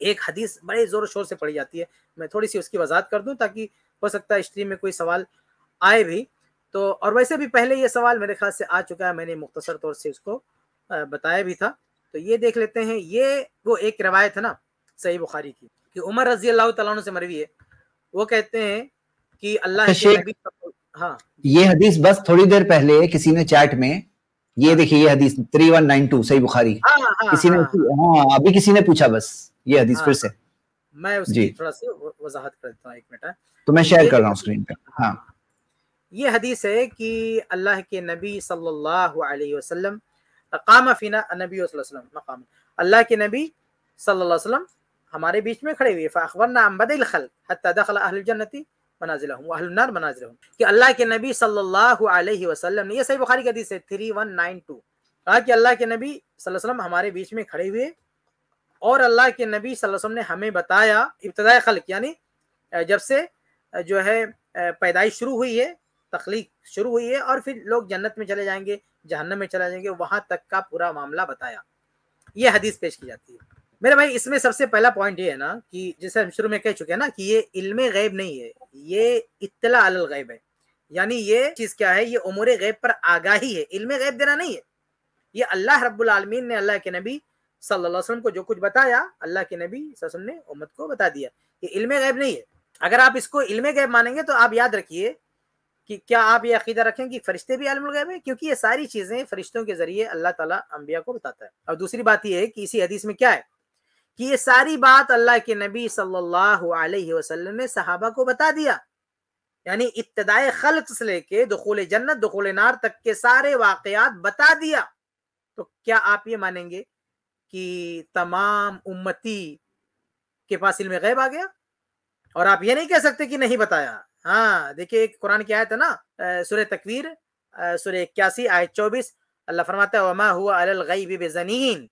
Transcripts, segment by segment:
एक हदीस बड़े जोर शोर से पढ़ी जाती है मैं थोड़ी सी उसकी वजाहत कर दूं ताकि हो सकता है स्ट्रीम में कोई सवाल आए भी तो और वैसे भी पहले ये सवाल मेरे ख्याल से आ चुका है मैंने मुख्तसर तौर से उसको बताया भी था तो ये देख लेते हैं ये वो एक रवायत है ना सही बुखारी की कि उमर रजी अल्लाह तला से मरवी है वो कहते हैं कि अल्लाह अच्छा, हाँ ये हदीस बस थोड़ी देर पहले किसी ने चैट में ये देखिए ये हदीस थ्री वन नाइन टू सही बुखारी हाँ, हाँ, हाँ। किसी हाँ, ने हाँ अभी किसी ने पूछा बस ये हदीस हाँ, फिर से हाँ। मैं उसकी जी थोड़ा सी वजाहत करता हूँ एक मिनट हाँ। तो मैं शेयर कर रहा हूँ स्क्रीन पर हाँ ये हदीस है कि अल्लाह के नबी सल्लल्लाहु अलैहि वसल्लम मकाम फीना नबी वसल्लम मकाम अल्लाह के नबी सल्लल्लाहु अलैहि वसल्लम हमारे बीच में खड़े हुए फ़ाखबर ना अम्बद खल हत्ता दखल अहल जन्नती मनाजिल हूँ अहलनार मनाजिल हूँ कि अल्लाह के नबी सल्लल्लाहु अलैहि वसल्लम ने ये सही बुखारी का हदीस है थ्री वन नाइन टू कहा कि अल्लाह के नबी सल्लल्लाहु अलैहि वसल्लम हमारे बीच में खड़े हुए और अल्लाह के नबी सल्लल्लाहु अलैहि वसल्लम ने हमें बताया इब्तदाई खलक यानी जब से जो है पैदाइश शुरू हुई है तख्लीक शुरू हुई है और फिर लोग जन्नत में चले जाएंगे जहन्नम में चले जाएंगे वहाँ तक का पूरा मामला बताया ये हदीस पेश की जाती है मेरे भाई इसमें सबसे पहला पॉइंट ये है ना कि जैसे हम शुरू में कह चुके हैं ना कि ये इल्म गैब नहीं है ये इतला अल गैब है यानी ये चीज क्या है ये उमूर गैब पर आगाही है इल्म गैब देना नहीं है ये अल्लाह रब्बुल आलमीन ने अल्लाह के नबी सल्लल्लाहु अलैहि वसल्लम को जो कुछ बताया अल्लाह के नबी वसल्लम ने उम्मत को बता दिया ये इल्म गैब नहीं है अगर आप इसको इल्म गैब मानेंगे तो आप याद रखिए कि क्या आप ये अकीदा रखें कि फरिश्ते भी आलम गैब है क्योंकि ये सारी चीजें फरिश्तों के जरिए अल्लाह ताला अंबिया को बताता है और दूसरी बात यह है कि इसी हदीस में क्या है कि ये सारी बात अल्लाह के नबी सल्लल्लाहु अलैहि वसल्लम ने सहाबा को बता दिया यानी इब्तदाई खल्क से लेके दखुल जन्नत दखुल नार तक के सारे वाकयात बता दिया तो क्या आप ये मानेंगे कि तमाम उम्मती के पास इल्म गैब आ गया और आप ये नहीं कह सकते कि नहीं बताया हाँ देखिए कुरान की आयत है ना सुर तकवीर सुर इक्यासी आयत चौबीस अल्लाह फरमाता है वमा हुआ अल गई बेजनीन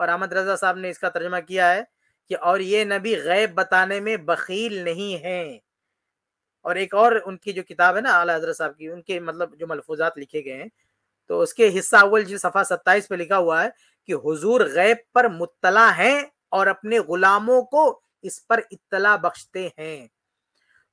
और अहमद रजा साहब ने इसका तर्जमा किया है कि और ये नबी गैब बताने में बखील नहीं है और एक और उनकी जो किताब है ना आला हजरत साहब की उनके मतलब जो मलफूजात लिखे गए हैं तो उसके हिस्सा अव्वल जी सफ़ा सत्ताईस पे लिखा हुआ है कि हुजूर गैब पर मुतला हैं और अपने गुलामों को इस पर इतला बख्शते हैं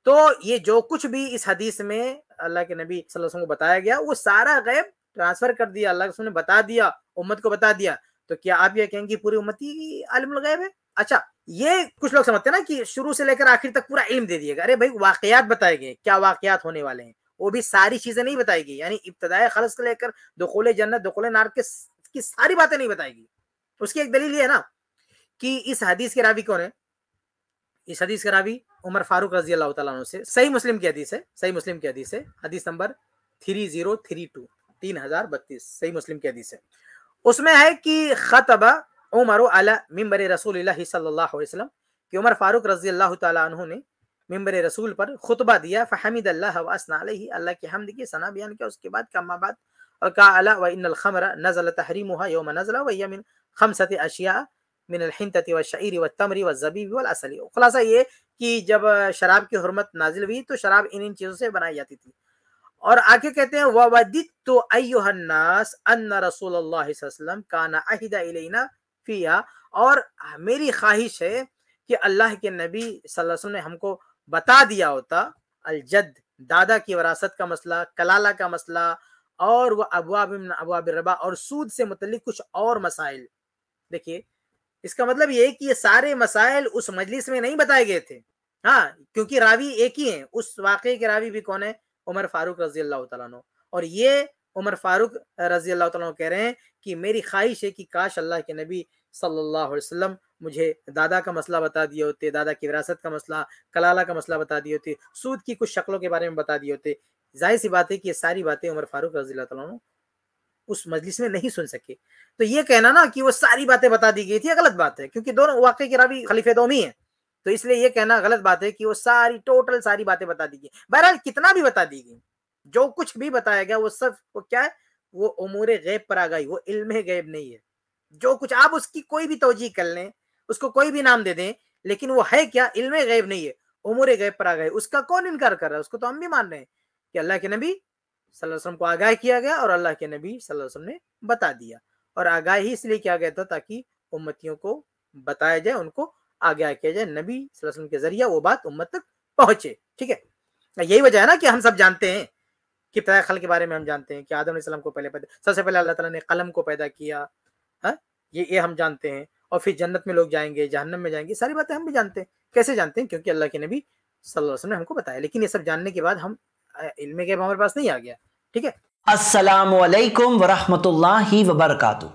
तो ये जो कुछ भी इस हदीस में अल्लाह के नबी वसल्लम को बताया गया वो सारा गैब ट्रांसफर कर दिया अल्लाह ने बता दिया उम्मत को बता दिया तो क्या आप ये कहेंगे पूरी उम्मती आलम गायब है अच्छा ये कुछ लोग समझते हैं ना कि शुरू से लेकर आखिर तक पूरा इल्म दे दिएगा अरे भाई वाकयात बताए गए क्या वाकयात होने वाले हैं वो भी सारी चीजें नहीं बताएगी यानी इब्तदाए खलस से लेकर दुखोले जन्नत दुखोले नार के की सारी बातें नहीं बताएगी उसकी एक दलील ये है ना कि इस हदीस के रावी कौन है इस हदीस के रावी उमर फारूक रजी अल्लाह तला से सही मुस्लिम की हदीस है सही मुस्लिम की हदीस है हदीस number three zero three two तीन हजार बत्तीस सही मुस्लिम की हदीस है उसमें है कि खतबा उमर अला मम्बर रसूल सल्लाम कि उमर फारूक रजी अल्लाह तु ने मम्बर रसूल पर खुतबा दिया फहमीद अल्लाह वसना अल्लाह के हमद की सना बयान किया उसके बाद कम आबाद और का अला वनखमर नज़ल तहरीम योम नज़ला वमिन खमसत अशिया मिन मिनती व शरी व तमरी व जबी वसली खुलासा ये कि जब शराब की हरमत नाजिल हुई तो शराब इन इन चीज़ों से बनाई जाती थी और आगे कहते हैं वदित तो अयोहन्नास अन्न रसूल काना अहिदा इलेना फिया और मेरी ख्वाहिश है कि अल्लाह के नबी वसल्लम ने हमको बता दिया होता अलजद दादा की वरासत का मसला कलाला का मसला और वह अबुआब अबुआब रबा और सूद से मुतलिक कुछ और मसाइल देखिए इसका मतलब ये कि ये सारे मसाइल उस मजलिस में नहीं बताए गए थे हाँ क्योंकि रावी एक ही है उस वाक़े के रावी भी कौन है उमर फारूक रजी अल्लाह तु और ये उमर फारूक रजी अल्लाह तु कह रहे हैं कि मेरी ख्वाहिश है कि काश अल्लाह के नबी सल्लल्लाहु अलैहि वसल्लम मुझे दादा का मसला बता दिए होते दादा की विरासत का मसला कलाला का मसला बता दिए होते सूद की कुछ शक्लों के बारे में बता दिए होते जाहिर सी बात है कि ये सारी बातें उमर फारूक रजी अल्लाह उस मजलिस में नहीं सुन सके तो ये कहना ना कि वो सारी बातें बता दी गई थी गलत बात है क्योंकि दोनों वाकई के रावी खलीफे दोमी है तो इसलिए ये कहना गलत बात है कि वो सारी टोटल सारी बातें बता दी गई बहरहाल कितना भी बता दी गई जो कुछ भी बताया गया वो सब वो क्या है वो उमूर गैब पर आ गई वो इल्म गैब नहीं है जो कुछ आप उसकी कोई भी तोजी कर लें उसको कोई भी नाम दे दें लेकिन वो है क्या इल्म गैब नहीं है उमूर गैब पर आ गए उसका कौन इनकार कर रहा है उसको तो हम भी मान रहे हैं कि अल्लाह के नबी वसल्लम को आगाह किया गया और अल्लाह के नबी वसल्लम ने बता दिया और आगाह ही इसलिए किया गया था ताकि उम्मतियों को बताया जाए उनको आगे आके जाए नबी वसल्लम के जरिए वो बात उम्मत तक पहुंचे ठीक है यही वजह है ना कि हम सब जानते हैं कि खल के बारे में हम जानते हैं कि आदम आदम को पहले पैदा सबसे पहले अल्लाह ताला ने कलम को पैदा किया है हाँ? ये ये हम जानते हैं और फिर जन्नत में लोग जाएंगे जहन्नम में जाएंगे सारी बातें हम भी जानते हैं कैसे जानते हैं क्योंकि अल्लाह के नबी वसल्लम ने हमको बताया लेकिन ये सब जानने के बाद हम इल्म के हमारे पास नहीं आ गया ठीक है असलकम लाही वबरकू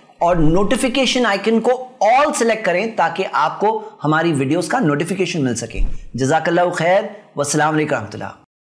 और नोटिफिकेशन आइकन को ऑल सेलेक्ट करें ताकि आपको हमारी वीडियोस का नोटिफिकेशन मिल सके जजाकल्ला खैर वसलाम रहमतुल्ला